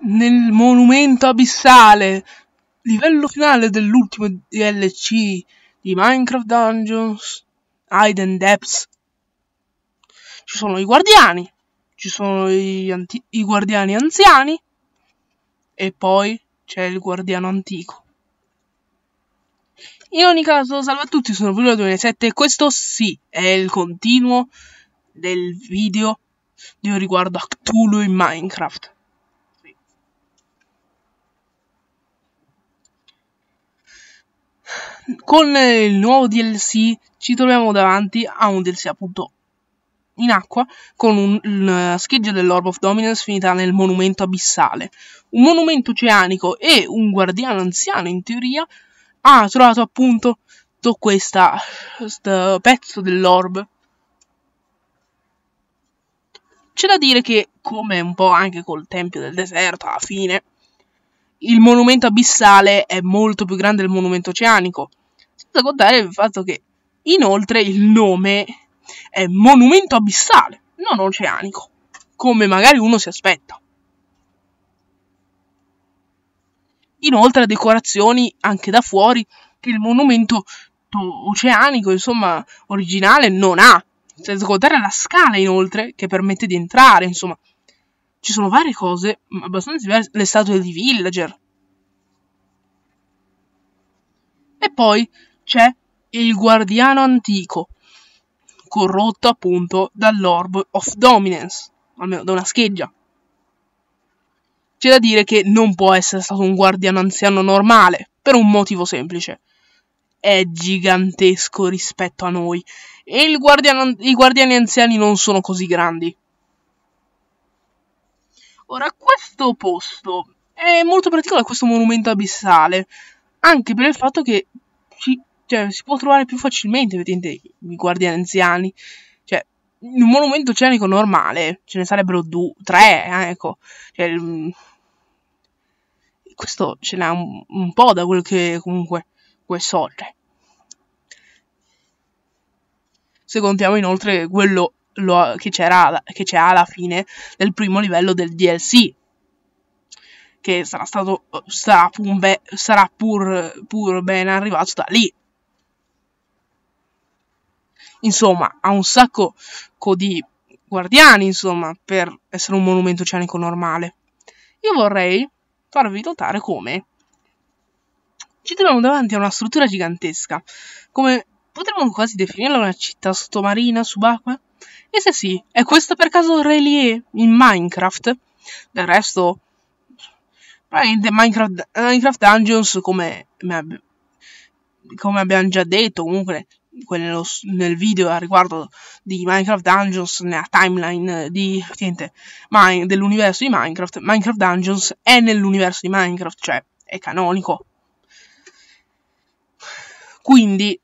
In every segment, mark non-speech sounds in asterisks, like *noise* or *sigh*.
nel monumento abissale, livello finale dell'ultimo DLC di Minecraft Dungeons Hidden Depths. Ci sono i guardiani, ci sono i guardiani anziani e poi c'è il guardiano antico. In ogni caso, salve a tutti, sono Bruno 2007 e questo sì è il continuo del video di riguardo a Cthulhu in Minecraft. Con il nuovo DLC ci troviamo davanti a un DLC appunto in acqua con una eh, scheggia dell'Orb of Dominance finita nel monumento abissale. Un monumento oceanico e un guardiano anziano in teoria ha trovato appunto tutto questo pezzo dell'orb. C'è da dire che, come un po' anche col Tempio del Deserto, alla fine, il monumento abissale è molto più grande del monumento oceanico. Senza contare il fatto che inoltre il nome è monumento abissale, non oceanico, come magari uno si aspetta. Inoltre ha decorazioni anche da fuori che il monumento oceanico, insomma, originale non ha. Senza contare la scala inoltre che permette di entrare, insomma, ci sono varie cose abbastanza diverse, le statue di villager. E poi c'è il guardiano antico, corrotto appunto dall'Orb of Dominance, almeno da una scheggia. C'è da dire che non può essere stato un guardiano anziano normale, per un motivo semplice. È gigantesco rispetto a noi, e guardiano, i guardiani anziani non sono così grandi. Ora, questo posto è molto particolare, questo monumento abissale, anche per il fatto che ci, cioè, si può trovare più facilmente, vedete, i guardiani anziani. Cioè, in un monumento oceanico normale ce ne sarebbero due, tre, eh, ecco. Cioè, mm, questo ce n'è un, un, po' da quello che comunque, comunque sorge. Se contiamo inoltre quello lo, che, che c'è alla fine del primo livello del DLC che sarà stato sarà pur, be, sarà pur, pur ben arrivato da lì insomma ha un sacco di guardiani insomma per essere un monumento oceanico normale io vorrei farvi notare come ci troviamo davanti a una struttura gigantesca come potremmo quasi definirla una città sottomarina subacquea e se sì, è questo per caso Relie in Minecraft? Del resto, Minecraft, eh, Minecraft Dungeons, come, come abbiamo già detto, comunque quello nel video a riguardo di Minecraft Dungeons nella timeline di, niente, mine, dell'universo di Minecraft, Minecraft Dungeons è nell'universo di Minecraft, cioè è canonico. Quindi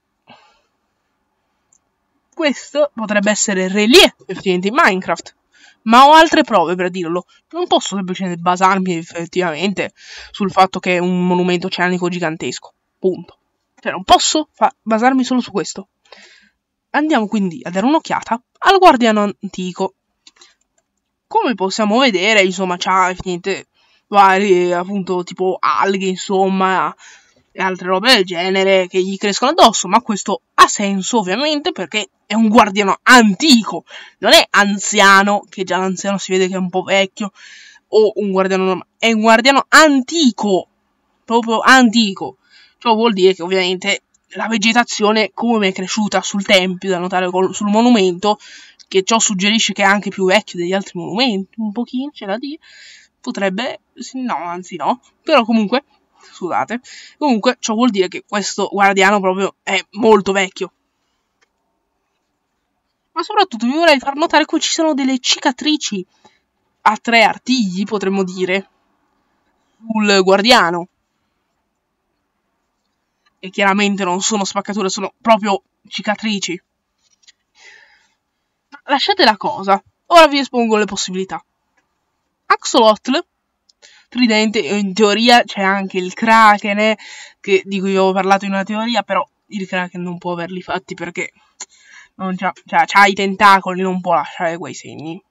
questo potrebbe essere Relie, effettivamente, in Minecraft. Ma ho altre prove per dirlo. Non posso semplicemente basarmi effettivamente sul fatto che è un monumento oceanico gigantesco. Punto. Cioè, non posso basarmi solo su questo. Andiamo quindi a dare un'occhiata al guardiano antico. Come possiamo vedere, insomma, c'ha effettivamente vari, appunto, tipo alghe, insomma, e altre robe del genere che gli crescono addosso, ma questo ha senso ovviamente perché è un guardiano antico, non è anziano, che già l'anziano si vede che è un po' vecchio, o un guardiano normale, è un guardiano antico, proprio antico. Ciò vuol dire che ovviamente la vegetazione come è cresciuta sul tempio, da notare sul monumento, che ciò suggerisce che è anche più vecchio degli altri monumenti, un pochino c'è da dire, potrebbe, no anzi no, però comunque scusate. Comunque ciò vuol dire che questo guardiano proprio è molto vecchio. Ma soprattutto vi vorrei far notare che ci sono delle cicatrici a tre artigli, potremmo dire, sul guardiano. E chiaramente non sono spaccature, sono proprio cicatrici. lasciate la cosa, ora vi espongo le possibilità. Axolotl tridente, in teoria c'è anche il Kraken, eh, che, di cui avevo parlato in una teoria, però il Kraken non può averli fatti perché non c'ha, cioè, c'ha i tentacoli, non può lasciare quei segni.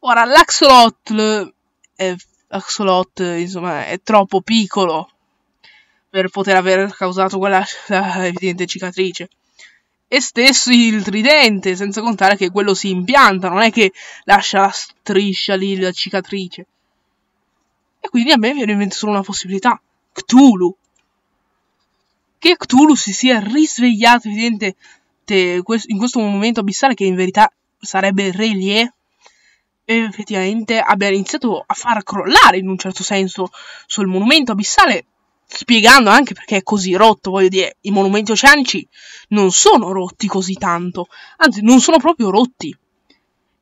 Ora, l'Axolotl, eh, Axolot, insomma, è troppo piccolo per poter aver causato quella *laughs* evidente cicatrice e stesso il tridente, senza contare che quello si impianta, non è che lascia la striscia lì, la cicatrice. E quindi a me viene in mente solo una possibilità, Cthulhu. Che Cthulhu si sia risvegliato, evidente, in questo momento abissale che in verità sarebbe Relie, effettivamente abbia iniziato a far crollare in un certo senso sul monumento abissale spiegando anche perché è così rotto, voglio dire, i monumenti oceanici non sono rotti così tanto, anzi non sono proprio rotti,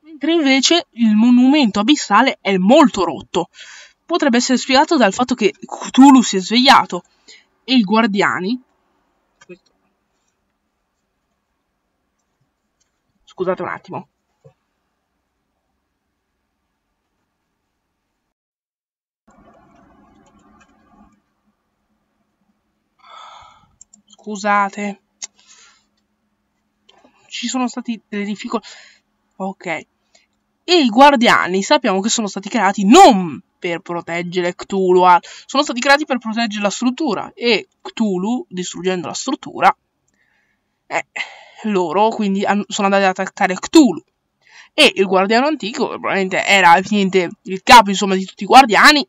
mentre invece il monumento abissale è molto rotto. Potrebbe essere spiegato dal fatto che Cthulhu si è svegliato e i guardiani, scusate un attimo, scusate. Ci sono stati delle difficoltà. Ok. E i guardiani sappiamo che sono stati creati non per proteggere Cthulhu, ah, sono stati creati per proteggere la struttura e Cthulhu, distruggendo la struttura, eh, loro quindi sono andati ad attaccare Cthulhu. E il guardiano antico, che probabilmente era niente, il capo insomma, di tutti i guardiani,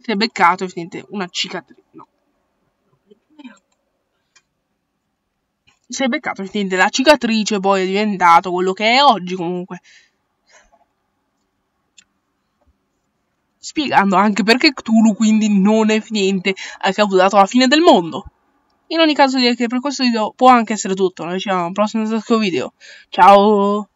si è beccato niente, una cicatrice. No, si è beccato niente, la cicatrice poi è diventato quello che è oggi comunque. Spiegando anche perché Cthulhu quindi non è niente, ha causato la fine del mondo. In ogni caso direi che per questo video può anche essere tutto, noi ci vediamo al prossimo video, ciao!